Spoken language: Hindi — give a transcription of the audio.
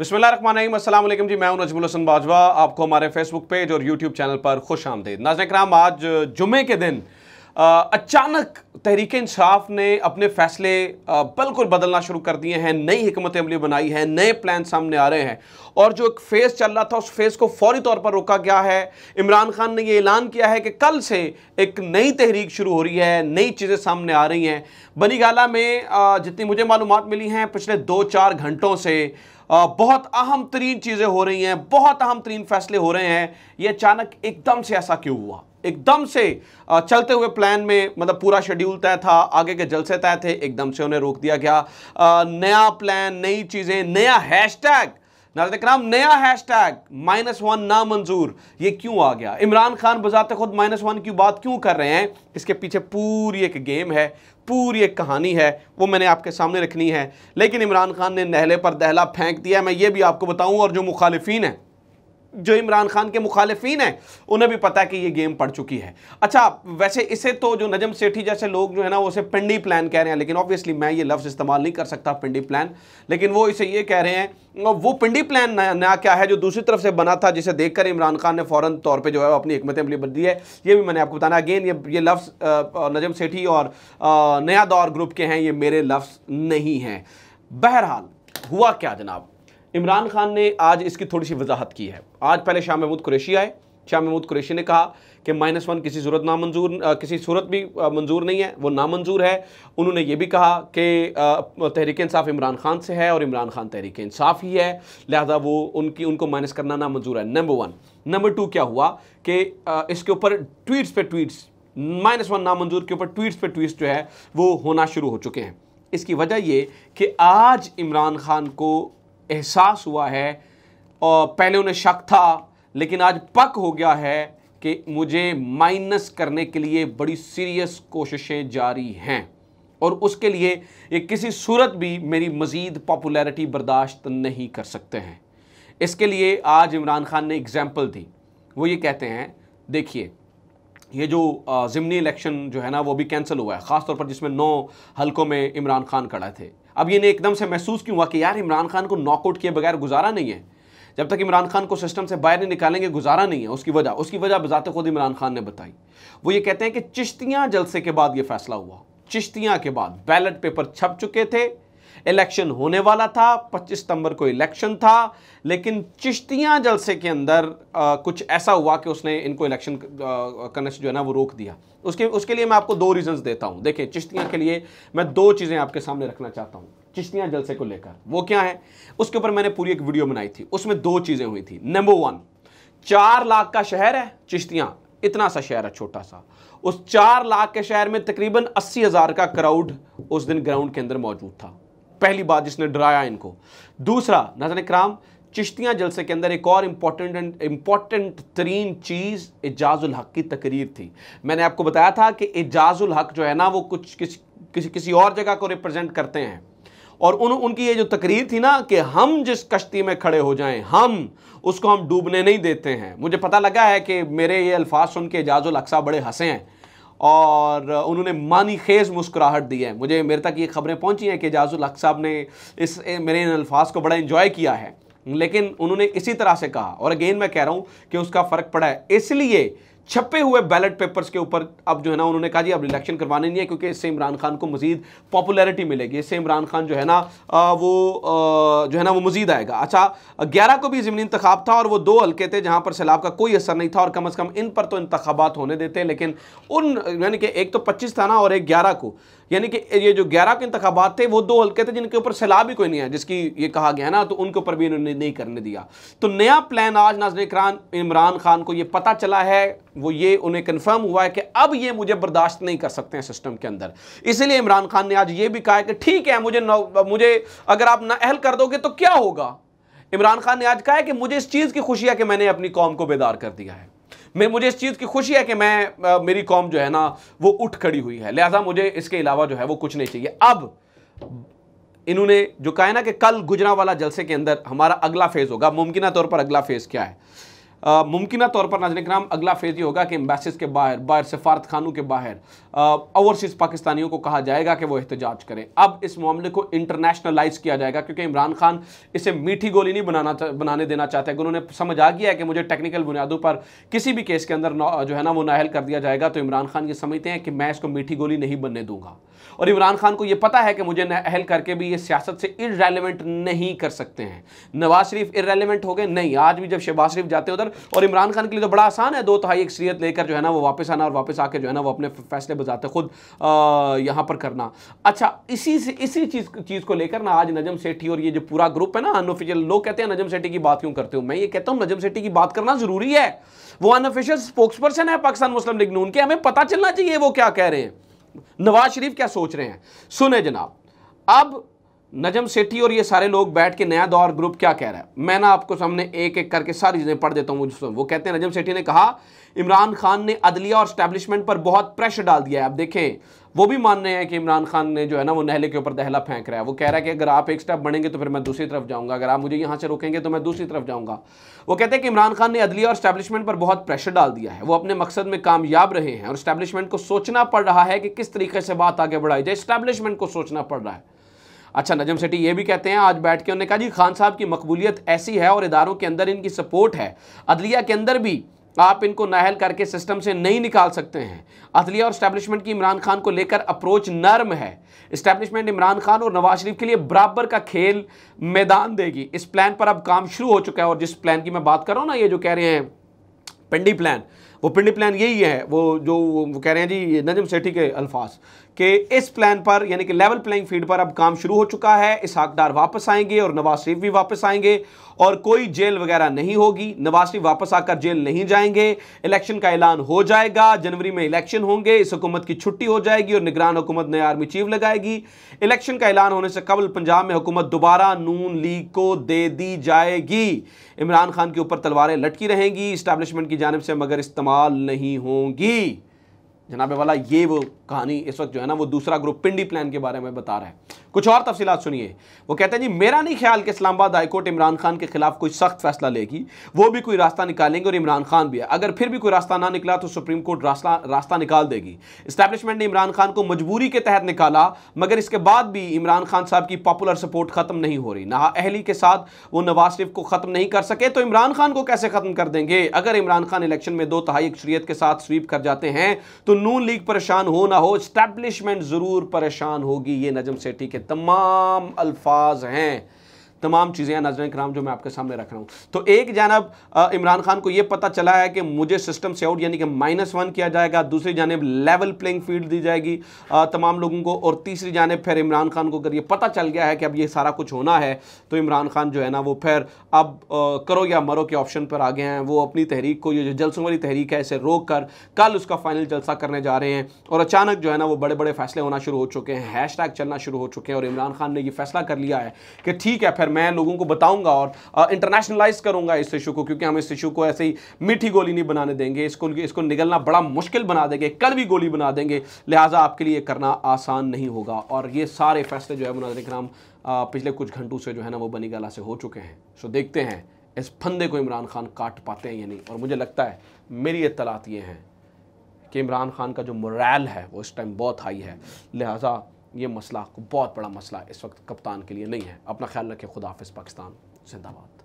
बिस्मिल्लाम जी मैं हूं नजमुल हसन बाजवा आपको हमारे फेसबुक पेज और यूट्यूब चैनल पर खुश आमदेद नाजन कराम आज जुमे के दिन अचानक तहरीक इंसाफ ने अपने फैसले बिल्कुल बदलना शुरू कर दिए हैं नई हमत अमली बनाई है नए प्लान सामने आ रहे हैं और जो एक फेज़ चल रहा था उस फेज़ को फौरी तौर पर रोका गया है इमरान खान ने ये ऐलान किया है कि कल से एक नई तहरीक शुरू हो रही है नई चीज़ें सामने आ रही हैं बनी गाला में जितनी मुझे मालूम मिली हैं पिछले दो चार घंटों से बहुत अहम तरीन चीज़ें हो रही हैं बहुत अहम तरीन फैसले हो रहे हैं ये अचानक एकदम से ऐसा क्यों हुआ एकदम से चलते हुए प्लान में मतलब पूरा शेड्यूल तय था आगे के जलसे तय थे एकदम से उन्हें रोक दिया गया नया प्लान नई चीज़ें नया हैशटैग नाजर कराम नया हैश टैग माइनस वन नामंजूर ये क्यों आ गया इमरान खान बजाते खुद माइनस वन की बात क्यों कर रहे हैं इसके पीछे पूरी एक गेम है पूरी एक कहानी है वो मैंने आपके सामने रखनी है लेकिन इमरान खान ने नहले पर दहला फेंक दिया मैं ये भी आपको बताऊँ और जो मुखालिफिन हैं जो इमरान खान के मुखालिफिन हैं उन्हें भी पता है कि ये गेम पड़ चुकी है अच्छा वैसे इसे तो जो नजम सेठी जैसे लोग जो है ना वो उसे पिंडी प्लान कह रहे हैं लेकिन ऑब्वियसली मैं ये लफ्ज़ इस्तेमाल नहीं कर सकता पिंडी प्लान लेकिन वो इसे ये कह रहे हैं वो पिंडी प्लान नया, नया क्या है जो दूसरी तरफ से बना था जिसे देखकर इमरान खान ने फ़ौरन तौर पर जो है अपनी हमत अमली बदली है ये भी मैंने आपको बताना अगेन ये ये लफ्ज़ नजम सेठी और नया दौर ग्रुप के हैं ये मेरे लफ्ज़ नहीं हैं बहरहाल हुआ क्या जनाब इमरान खान ने आज इसकी थोड़ी सी वजाहत की है आज पहले शाह महमूद कुरेशी आए शाह महमूद कुरेशी ने कहा कि माइनस वन किसी सूरत नामंजूर किसी सूरत भी मंजूर नहीं है वो नामंजूर है उन्होंने ये भी कहा कि तहरीक इंसाफ इमरान खान से है और इमरान खान तहरीक इंसाफ ही है लिहाजा वो उनकी उनको माइनस करना नामंजूर है नंबर वन नंबर टू क्या हुआ कि इसके ऊपर ट्वीट्स पे ट्वीट्स माइनस वन नामंजूर के ऊपर ट्वीट्स पे ट्वीट जो है वो होना शुरू हो चुके हैं इसकी वजह ये कि आज इमरान खान को एहसास हुआ है और पहले उन्हें शक था लेकिन आज पक हो गया है कि मुझे माइनस करने के लिए बड़ी सीरियस कोशिशें जारी हैं और उसके लिए ये किसी सूरत भी मेरी मज़ीद पॉपुलैरिटी बर्दाश्त नहीं कर सकते हैं इसके लिए आज इमरान खान ने एग्ज़ाम्पल दी वो ये कहते हैं देखिए ये जो ज़िमनी इलेक्शन जो है ना वो भी कैंसिल हुआ है ख़ासतौर पर जिसमें नौ हलकों में इमरान खान खड़ा थे अब ये एकदम से महसूस क्यों हुआ कि यार इमरान खान को नॉकआउट किए बगैर गुजारा नहीं है जब तक इमरान खान को सिस्टम से बाहर नहीं निकालेंगे गुजारा नहीं है उसकी वजह उसकी वजह बजाते खुद इमरान खान ने बताई वो ये कहते हैं कि चिश्तियाँ जलसे के बाद ये फैसला हुआ चिश्तियाँ के बाद बैलेट पेपर छप चुके थे इलेक्शन होने वाला था 25 सितंबर को इलेक्शन था लेकिन चिश्तियाँ जलसे के अंदर आ, कुछ ऐसा हुआ कि उसने इनको इलेक्शन करने से जो है ना वो रोक दिया उसके उसके लिए मैं आपको दो रीजंस देता हूँ देखिए चिश्तियाँ के लिए मैं दो चीज़ें आपके सामने रखना चाहता हूँ चिश्तियाँ जलसे को लेकर वो क्या है उसके ऊपर मैंने पूरी एक वीडियो बनाई थी उसमें दो चीज़ें हुई थी नंबर वन चार लाख का शहर है चिश्तियाँ इतना सा शहर है छोटा सा उस चार लाख के शहर में तकरीबन अस्सी हज़ार का क्राउड उस दिन ग्राउंड के अंदर मौजूद था पहली बात जिसने डराया इनको दूसरा नजर कराम चिश्तियाँ जलसे के अंदर एक और इम्पॉर्टेंट एंड इम्पॉर्टेंट तरीन चीज़ एजाजुल हक की तकरीर थी मैंने आपको बताया था कि एजाजुल हक जो है ना वो कुछ किस, किसी किसी और जगह को रिप्रेजेंट करते हैं और उन उनकी ये जो तकरीर थी ना कि हम जिस कश्ती में खड़े हो जाएं हम उसको हम डूबने नहीं देते हैं मुझे पता लगा है कि मेरे ये अल्फाज सुन के एजाजुल अक्सा बड़े हंसे हैं और उन्होंने मानी खेज मुस्कुराहट दी है मुझे मेरे तक ये खबरें पहुंची हैं कि एजाजुल हक साहब ने इस मेरे इन अल्फाज को बड़ा इन्जॉय किया है लेकिन उन्होंने इसी तरह से कहा और अगेन मैं कह रहा हूँ कि उसका फ़र्क पड़ा है इसलिए छपे हुए बैलेट पेपर्स के ऊपर अब जो है ना उन्होंने कहा जी अब इलेक्शन करवाने नहीं है क्योंकि इससे इमरान खान को मजीद पॉपुलैरिटी मिलेगी इससे इमरान खान जो है ना वो जो है ना वो मजीद आएगा अच्छा ग्यारह को भी ज़मीनी इंतखाब था और वो दो हल्के थे जहाँ पर सैलाब का कोई असर नहीं था और कम अज़ कम इन पर तो इंतबात होने देते लेकिन उन यानी कि एक तो पच्चीस था ना और एक ग्यारह को यानी कि ये जो ग्यारह के इंतबात थे वो दो हल्के थे जिनके ऊपर सैलाब ही कोई नहीं है जिसकी ये कहा गया ना तो उनके ऊपर भी इन्होंने नहीं करने दिया तो नया प्लान आज नाजन इमरान खान को ये पता चला है वो ये उन्हें कन्फर्म हुआ है कि अब ये मुझे बर्दाश्त नहीं कर सकते हैं सिस्टम के अंदर इसलिए इमरान खान ने आज ये भी कहा है कि ठीक है मुझे मुझे अगर आप नाअहल कर दोगे तो क्या होगा इमरान खान ने आज कहा है कि मुझे इस चीज़ की खुशी है कि मैंने अपनी कौम को बेदार कर दिया है मैं मुझे इस चीज़ की खुशी है कि मैं आ, मेरी कौम जो है ना वो उठ खड़ी हुई है लिहाजा मुझे इसके अलावा जो है वो कुछ नहीं चाहिए अब इन्होंने जो कहा है ना कि कल गुजरा वाला जलसे के अंदर हमारा अगला फेज़ होगा मुमकिन तौर पर अगला फेज़ क्या है मुमकिन तौर पर नाजन कराम अगला फेज ये होगा कि एम्बेसिस के बाहर बाहर सफारत खानों के बाहर ओवरसीज़ पाकिस्तानियों को कहा जाएगा कि वो एहतजाज करें अब इस मामले को इंटरनेशनलाइज किया जाएगा क्योंकि इमरान खान इसे मीठी गोली नहीं बनाना बनाने देना चाहते उन्होंने समझ आ गया है कि मुझे टेक्निकल बुनियादों पर किसी भी केस के अंदर जो है ना वो नाहल कर दिया जाएगा तो इमरान खान ये समझते हैं कि मैं इसको मीठी गोली नहीं बनने दूंगा और इमरान खान को यह पता है कि मुझे अहल करके भी ये सियासत से इरेलीवेंट नहीं कर सकते हैं नवाज शरीफ इरेलीवेंट हो गए नहीं आज भी जब शहबाज शरीफ जाते हैं उधर और इमरान खान के लिए तो बड़ा आसान है दो तहाई अक्सरियत लेकर जो है ना वो वापस आना और वापस आकर जो है ना वो अपने फैसले बजाते खुद यहाँ पर करना अच्छा इसी से इसी चीज़ चीज़ को लेकर ना आज नजम सेठी और ये जो पूरा ग्रुप है ना अनऑफिशियल लोग कहते हैं नजम सेठी की बात क्यों करते हो मैं ये कहता हूँ नजम सेठी की बात करना ज़रूरी है वो अनऑफिशियल स्पोक्सपर्सन है पाकिस्तान मुस्लिम लीग नून के हमें पता चलना चाहिए वो क्या कह रहे हैं नवाज शरीफ क्या सोच रहे हैं सुने जनाब अब नजम सेठी और ये सारे लोग बैठ के नया दौर ग्रुप क्या कह रहा है मैं ना आपको सामने एक एक करके सारी चीज़ें पढ़ देता हूँ वो कहते हैं नजम सेठी ने कहा इमरान खान ने अदलिया और स्टैब्लिशमेंट पर बहुत प्रेशर डाल दिया है आप देखें वो भी मान रहे हैं कि इमरान खान ने जो है ना वो नहले के ऊपर दहला फेंक रहा है वो कह रहा है कि अगर आप एक स्टेप बढ़ेंगे तो फिर मैं दूसरी तरफ जाऊंगा अगर आप मुझे यहाँ से रोकेंगे तो मैं दूसरी तरफ जाऊंगा वो कहते हैं कि इमरान खान ने अदलिया और स्टैब्लिशमेंट पर बहुत प्रेशर डाल दिया है वो अपने मकसद में कामयाब रहे हैं और स्टैब्लिशमेंट को सोचना पड़ रहा है कि किस तरीके से बात आगे बढ़ाई जाए स्टैब्लिशमेंट को सोचना पड़ रहा है अच्छा नजम सेठी ये भी कहते हैं आज बैठ के उन्होंने कहा जी खान साहब की मकबूलियत ऐसी है और इदारों के अंदर इनकी सपोर्ट है अदलिया के अंदर भी आप इनको नाहल करके सिस्टम से नहीं निकाल सकते हैं अदलिया और स्टैब्लिशमेंट की इमरान खान को लेकर अप्रोच नर्म है स्टैब्लिशमेंट इमरान खान और नवाज शरीफ के लिए बराबर का खेल मैदान देगी इस प्लान पर अब काम शुरू हो चुका है और जिस प्लान की मैं बात कर रहा हूँ ना ये जो कह रहे हैं पिंडी प्लान वो पिंडी प्लान यही है वो जो वो कह रहे हैं जी नजम सेठी के अल्फाज के इस प्लान पर यानी कि लेवल प्लेइंग फील्ड पर अब काम शुरू हो चुका है इस हकदार वापस आएंगे और नवाज शरीफ भी वापस आएंगे और कोई जेल वगैरह नहीं होगी नवाज शरीफ वापस आकर जेल नहीं जाएंगे इलेक्शन का ऐलान हो जाएगा जनवरी में इलेक्शन होंगे इस हुकूमत की छुट्टी हो जाएगी और निगरान हुकूमत नए आर्मी चीफ लगाएगी इलेक्शन का ऐलान होने से कबल पंजाब में हुकूमत दोबारा नून लीग को दे दी जाएगी इमरान खान के ऊपर तलवारें लटकी रहेंगी इस्टेब्लिशमेंट की जानब से मगर इस्तेमाल इस्तेमाल नहीं होंगी जनाबे वाला ये वो कहानी इस वक्त जो है ना वो दूसरा ग्रुप पिंडी प्लान के बारे में बता रहा है कुछ और तफसीत सुनिए वो कहते हैं जी मेरा नहीं ख्याल कि इस्लामाबाद हाईकोर्ट इमरान खान के खिलाफ कोई सख्त फैसला लेगी वो भी कोई रास्ता निकालेंगे और इमरान खान भी है अगर फिर भी कोई रास्ता ना निकला तो सुप्रीम कोर्ट रास्ता रास्ता निकाल देगी इस्टेब्लिशमेंट ने इमरान खान को मजबूरी के तहत निकाला मगर इसके बाद भी इमरान खान साहब की पॉपुलर सपोर्ट खत्म नहीं हो रही नहा अहली के साथ वो नवाज शरीफ को खत्म नहीं कर सके तो इमरान खान को कैसे खत्म कर देंगे अगर इमरान खान इलेक्शन में दो तहाई अक्सरियत के साथ स्वीप कर जाते हैं तो नून लीग परेशान हो ना हो स्टैब्लिशमेंट जरूर परेशान होगी ये नजम सेठी के तमाम अल्फाज हैं तमाम चीज़ें हैं नजर कराम जो मैं आपके सामने रख रहा हूँ तो एक जानब इमरान खान को यह पता चला है कि मुझे सिस्टम से आउट यानी कि माइनस वन किया जाएगा दूसरी जानब लेवल प्लेइंग फील्ड दी जाएगी तमाम लोगों को और तीसरी जानब फिर इमरान खान को अगर ये पता चल गया है कि अब ये सारा कुछ होना है तो इमरान खान जो है ना वो फिर अब करो या मरो के ऑप्शन पर आ गए हैं वो अपनी तहरीक को ये जो जलसों वाली तहरीक है इसे रोक कर कल उसका फाइनल जलसा करने जा रहे हैं और अचानक जो है ना वो बड़े बड़े फैसले होना शुरू हो चुके हैं हैश चलना शुरू हो चुके हैं और इमरान खान ने ये फैसला कर लिया है कि ठीक है फिर मैं लोगों को बताऊंगा और इंटरनेशनलाइज करूंगा इस इशू को क्योंकि हम इस इशू को ऐसे ही मीठी गोली नहीं बनाने देंगे इसको इसको निगलना बड़ा मुश्किल बना देंगे भी गोली बना देंगे लिहाजा आपके लिए करना आसान नहीं होगा और ये सारे फैसले जो है मुनाजर कराम पिछले कुछ घंटों से जो है ना वो बनी गला से हो चुके हैं सो देखते हैं इस फंदे को इमरान खान काट पाते हैं या नहीं और मुझे लगता है मेरी इतलात ये हैं कि इमरान खान का जो मोरल है वो इस टाइम बहुत हाई है लिहाजा ये मसला बहुत बड़ा मसला इस वक्त कप्तान के लिए नहीं है अपना ख्याल रखें खुदाफिज पाकिस्तान जिंदाबाद